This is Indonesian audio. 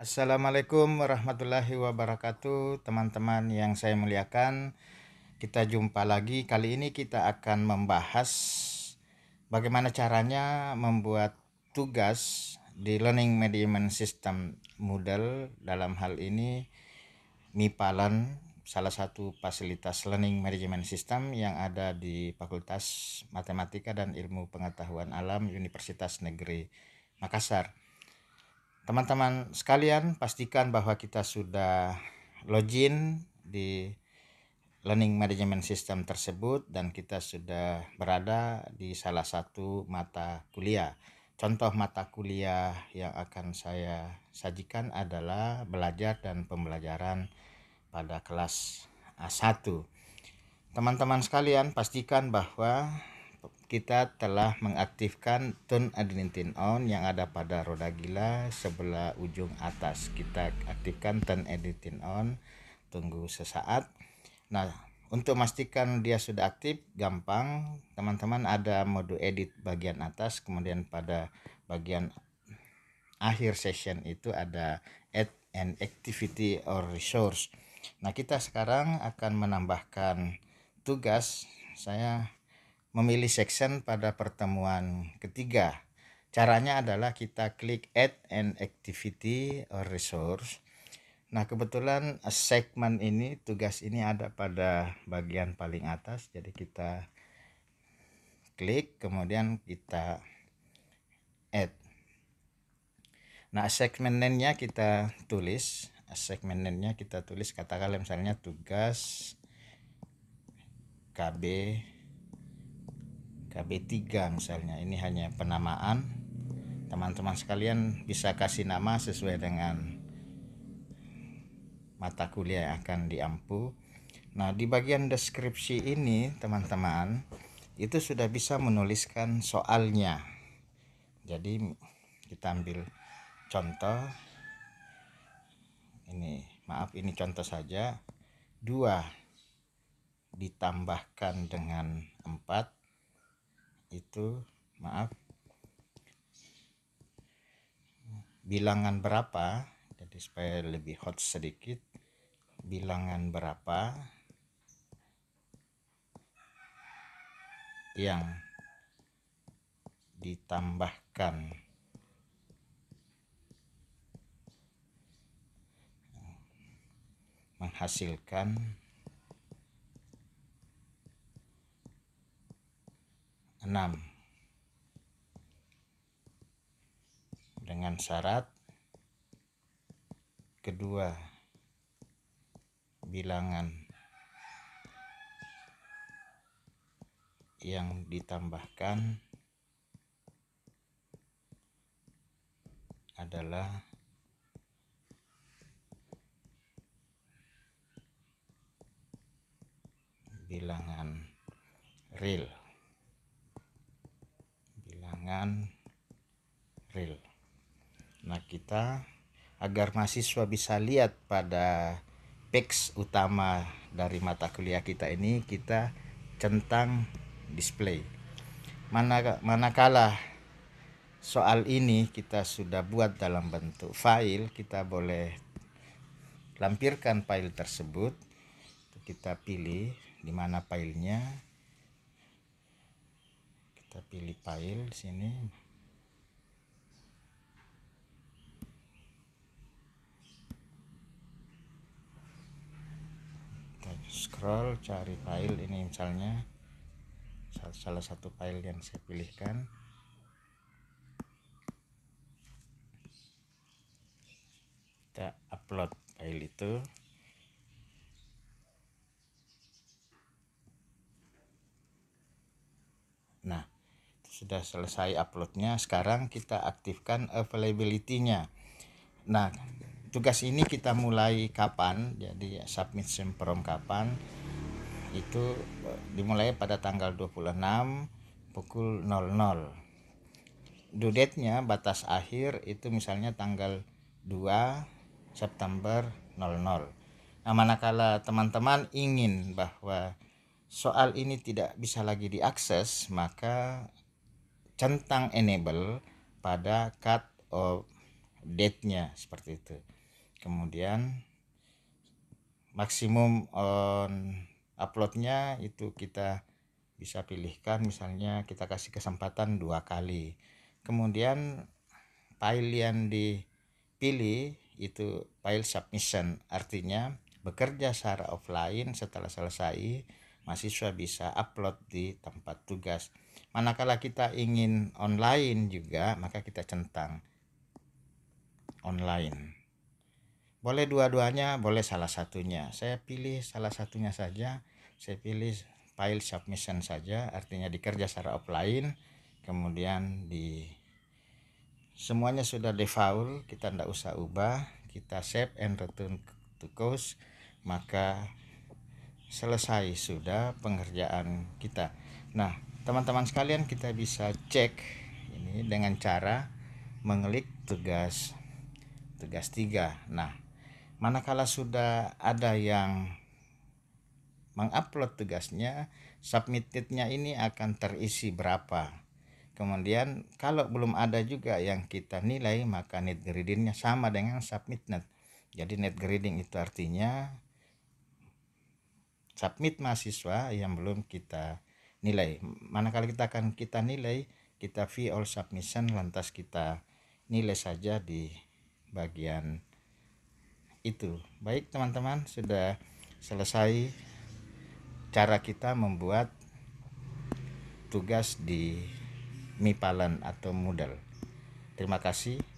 Assalamualaikum warahmatullahi wabarakatuh teman-teman yang saya muliakan kita jumpa lagi kali ini kita akan membahas bagaimana caranya membuat tugas di learning management system model dalam hal ini MIPALAN salah satu fasilitas learning management system yang ada di Fakultas Matematika dan Ilmu Pengetahuan Alam Universitas Negeri Makassar. Teman-teman sekalian, pastikan bahwa kita sudah login di learning management system tersebut dan kita sudah berada di salah satu mata kuliah. Contoh mata kuliah yang akan saya sajikan adalah belajar dan pembelajaran pada kelas A1. Teman-teman sekalian, pastikan bahwa kita telah mengaktifkan turn Editing on yang ada pada roda gila sebelah ujung atas. Kita aktifkan turn Editing on. Tunggu sesaat. Nah, untuk memastikan dia sudah aktif, gampang. Teman-teman ada mode edit bagian atas, kemudian pada bagian akhir session itu ada add an activity or resource. Nah, kita sekarang akan menambahkan tugas. Saya memilih section pada pertemuan ketiga. Caranya adalah kita klik add an activity or resource. Nah, kebetulan segmen ini tugas ini ada pada bagian paling atas jadi kita klik kemudian kita add. Nah, segmen name-nya kita tulis, segmen name-nya kita tulis katakanlah misalnya tugas KB KB3 misalnya ini hanya penamaan teman-teman sekalian bisa kasih nama sesuai dengan mata kuliah yang akan diampu nah di bagian deskripsi ini teman-teman itu sudah bisa menuliskan soalnya jadi kita ambil contoh ini maaf ini contoh saja dua ditambahkan dengan empat itu maaf bilangan berapa jadi supaya lebih hot sedikit bilangan berapa yang ditambahkan menghasilkan 6 dengan syarat kedua bilangan yang ditambahkan adalah bilangan real dengan real. Nah, kita agar mahasiswa bisa lihat pada peks utama dari mata kuliah kita ini kita centang display. Mana manakala soal ini kita sudah buat dalam bentuk file, kita boleh lampirkan file tersebut. Kita pilih di mana filenya kita pilih file sini kita scroll cari file ini misalnya salah satu file yang saya pilihkan kita upload file itu sudah selesai uploadnya sekarang kita aktifkan availability-nya nah tugas ini kita mulai kapan jadi submit semprom kapan itu eh, dimulai pada tanggal 26 pukul 00 due date-nya batas akhir itu misalnya tanggal 2 September 00 nah manakala teman-teman ingin bahwa soal ini tidak bisa lagi diakses maka centang enable pada cut of date-nya seperti itu. Kemudian maksimum on upload-nya itu kita bisa pilihkan misalnya kita kasih kesempatan dua kali kemudian file yang dipilih itu file submission artinya bekerja secara offline setelah selesai mahasiswa bisa upload di tempat tugas manakala kita ingin online juga maka kita centang online boleh dua-duanya boleh salah satunya saya pilih salah satunya saja saya pilih file submission saja artinya dikerja secara offline kemudian di semuanya sudah default kita tidak usah ubah kita save and return to course maka selesai sudah pengerjaan kita nah teman-teman sekalian kita bisa cek ini dengan cara mengklik tugas tugas 3 nah manakala sudah ada yang mengupload tugasnya submittednya ini akan terisi berapa kemudian kalau belum ada juga yang kita nilai maka net gradingnya sama dengan submit net jadi net grading itu artinya submit mahasiswa yang belum kita nilai manakala kita akan kita nilai kita fee all submission lantas kita nilai saja di bagian itu baik teman-teman sudah selesai cara kita membuat tugas di mipalan atau modal terima kasih